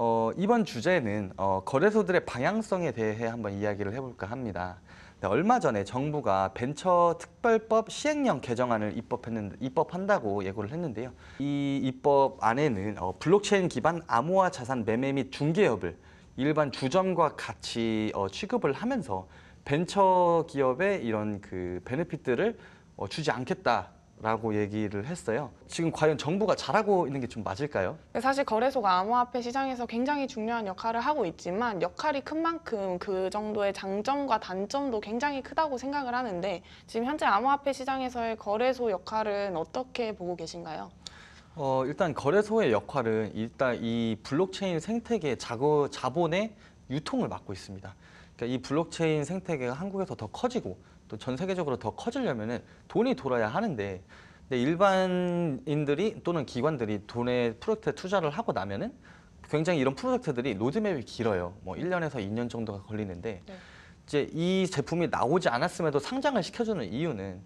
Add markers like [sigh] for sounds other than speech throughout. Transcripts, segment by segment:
어, 이번 주제는 어, 거래소들의 방향성에 대해 한번 이야기를 해볼까 합니다. 네, 얼마 전에 정부가 벤처 특별법 시행령 개정안을 입법했는 입법한다고 예고를 했는데요. 이 입법 안에는 어, 블록체인 기반 암호화 자산 매매 및 중개업을 일반 주점과 같이 어, 취급을 하면서 벤처 기업의 이런 그 베네핏들을 어, 주지 않겠다 라고 얘기를 했어요. 지금 과연 정부가 잘하고 있는 게 좀 맞을까요? 사실 거래소가 암호화폐 시장에서 굉장히 중요한 역할을 하고 있지만 역할이 큰 만큼 그 정도의 장점과 단점도 굉장히 크다고 생각을 하는데 지금 현재 암호화폐 시장에서의 거래소 역할은 어떻게 보고 계신가요? 어, 일단 거래소의 역할은 일단 이 블록체인 생태계 자본의 유통을 맡고 있습니다. 그러니까 이 블록체인 생태계가 한국에서 더 커지고 또전 세계적으로 더 커지려면 돈이 돌아야 하는데 근데 일반인들이 또는 기관들이 돈의 프로젝트에 투자를 하고 나면은 굉장히 이런 프로젝트들이 로드맵이 길어요. 뭐 1년에서 2년 정도가 걸리는데 네. 이제 이 제품이 나오지 않았음에도 상장을 시켜주는 이유는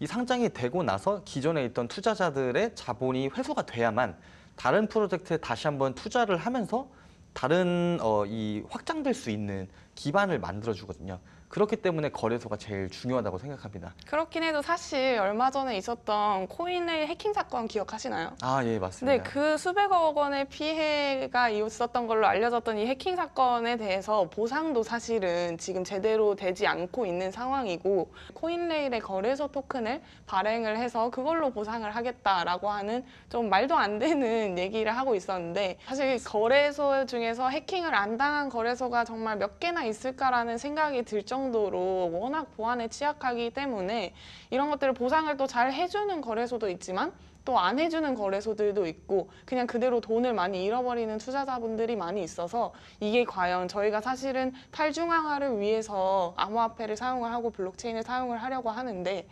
이 상장이 되고 나서 기존에 있던 투자자들의 자본이 회수가 돼야만 다른 프로젝트에 다시 한번 투자를 하면서 다른 어, 이 확장될 수 있는 기반을 만들어주거든요. 그렇기 때문에 거래소가 제일 중요하다고 생각합니다. 그렇긴 해도 사실 얼마 전에 있었던 코인의 해킹 사건 기억하시나요? 아, 예, 맞습니다. 네, 그 수백억 원의 피해가 있었던 걸로 알려졌던 이 해킹 사건에 대해서 보상도 사실은 지금 제대로 되지 않고 있는 상황이고 코인레일의 거래소 토큰을 발행을 해서 그걸로 보상을 하겠다라고 하는 좀 말도 안 되는 [laughs] 얘기를 하고 있었는데 사실 거래소 중에서 해킹을 안 당한 거래소가 정말 몇 개나 있을까라는 생각이 들 정도 정도로 워낙 보안에 취약하기 때문에 이런 것들을 보상을 또 잘 해주는 거래소도 있지만 또 안 해주는 거래소들도 있고 그냥 그대로 돈을 많이 잃어버리는 투자자분들이 많이 있어서 이게 과연 저희가 사실은 탈중앙화를 위해서 암호화폐를 사용을 하고 블록체인을 사용을 하려고 하는데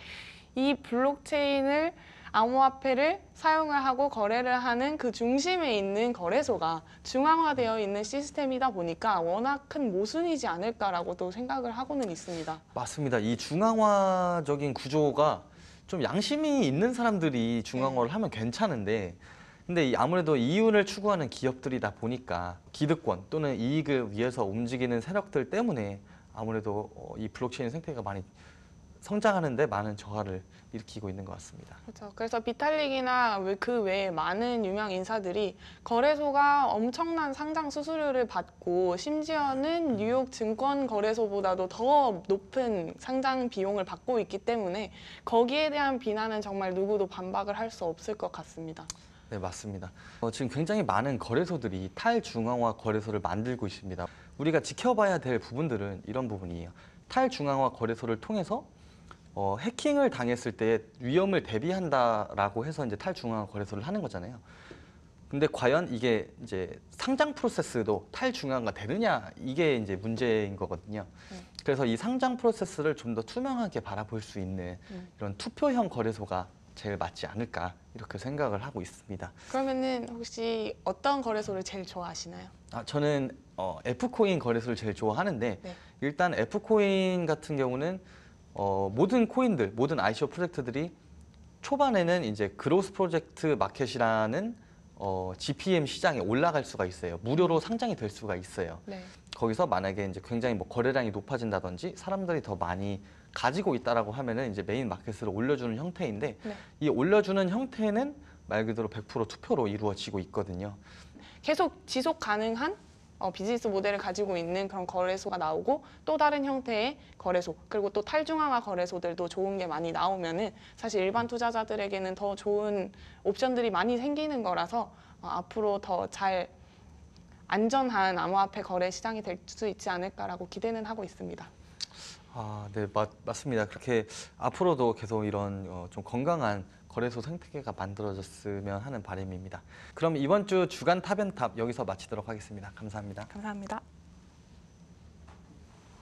이 블록체인을 암호화폐를 사용을 하고 거래를 하는 그 중심에 있는 거래소가 중앙화되어 있는 시스템이다 보니까 워낙 큰 모순이지 않을까라고도 생각을 하고는 있습니다. 맞습니다. 이 중앙화적인 구조가 좀 양심이 있는 사람들이 중앙화를 하면 괜찮은데 근데 아무래도 이윤을 추구하는 기업들이다 보니까 기득권 또는 이익을 위해서 움직이는 세력들 때문에 아무래도 어, 이 블록체인 생태가 많이 성장하는데 많은 저하를 일으키고 있는 것 같습니다. 그렇죠. 그래서 비탈릭이나 그 외에 많은 유명 인사들이 거래소가 엄청난 상장 수수료를 받고 심지어는 뉴욕 증권 거래소보다도 더 높은 상장 비용을 받고 있기 때문에 거기에 대한 비난은 정말 누구도 반박을 할 수 없을 것 같습니다. 네, 맞습니다. 어, 지금 굉장히 많은 거래소들이 탈중앙화 거래소를 만들고 있습니다. 우리가 지켜봐야 될 부분들은 이런 부분이에요. 탈중앙화 거래소를 통해서 어, 해킹을 당했을 때 위험을 대비한다라고 해서 이제 탈중앙화 거래소를 하는 거잖아요. 근데 과연 이게 이제 상장 프로세스도 탈중앙화가 되느냐 이게 이제 문제인 거거든요. 음. 그래서 이 상장 프로세스를 좀 더 투명하게 바라볼 수 있는 음. 이런 투표형 거래소가 제일 맞지 않을까 이렇게 생각을 하고 있습니다. 그러면은 혹시 어떤 거래소를 제일 좋아하시나요? 아 저는 어, F코인 거래소를 제일 좋아하는데 네. 일단 F코인 같은 경우는 어, 모든 코인들, 모든 ICO 프로젝트들이 초반에는 이제 그로스 프로젝트 마켓이라는 어, GPM 시장에 올라갈 수가 있어요. 무료로 상장이 될 수가 있어요. 네. 거기서 만약에 이제 굉장히 뭐 거래량이 높아진다든지 사람들이 더 많이 가지고 있다라고 하면은 이제 메인 마켓으로 올려주는 형태인데 네. 이 올려주는 형태는 말 그대로 100% 투표로 이루어지고 있거든요. 계속 지속 가능한 어, 비즈니스 모델을 가지고 있는 그런 거래소가 나오고 또 다른 형태의 거래소 그리고 또 탈중앙화 거래소들도 좋은 게 많이 나오면은 사실 일반 투자자들에게는 더 좋은 옵션들이 많이 생기는 거라서 어, 앞으로 더 잘 안전한 암호화폐 거래 시장이 될 수 있지 않을까라고 기대는 하고 있습니다. 아, 네, 맞, 맞습니다. 그렇게 앞으로도 계속 이런 어, 좀 건강한 거래소 생태계가 만들어졌으면 하는 바람입니다. 그럼 이번 주 주간 타변탑 여기서 마치도록 하겠습니다. 감사합니다. 감사합니다.